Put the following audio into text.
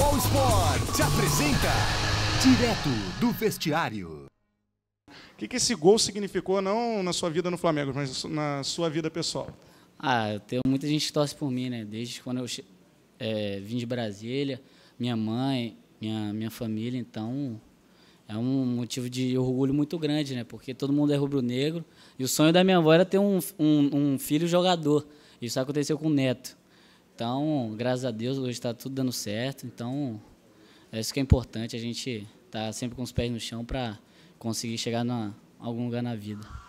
All Sport te apresenta direto do vestiário. O que, que esse gol significou não na sua vida no Flamengo, mas na sua vida pessoal? Ah, eu tenho muita gente que torce por mim, né? Desde quando eu é, vim de Brasília, minha mãe, minha, minha família, então é um motivo de orgulho muito grande, né? Porque todo mundo é rubro-negro e o sonho da minha avó era ter um, um, um filho jogador. Isso aconteceu com o neto. Então, graças a Deus, hoje está tudo dando certo. Então, é isso que é importante, a gente estar tá sempre com os pés no chão para conseguir chegar em algum lugar na vida.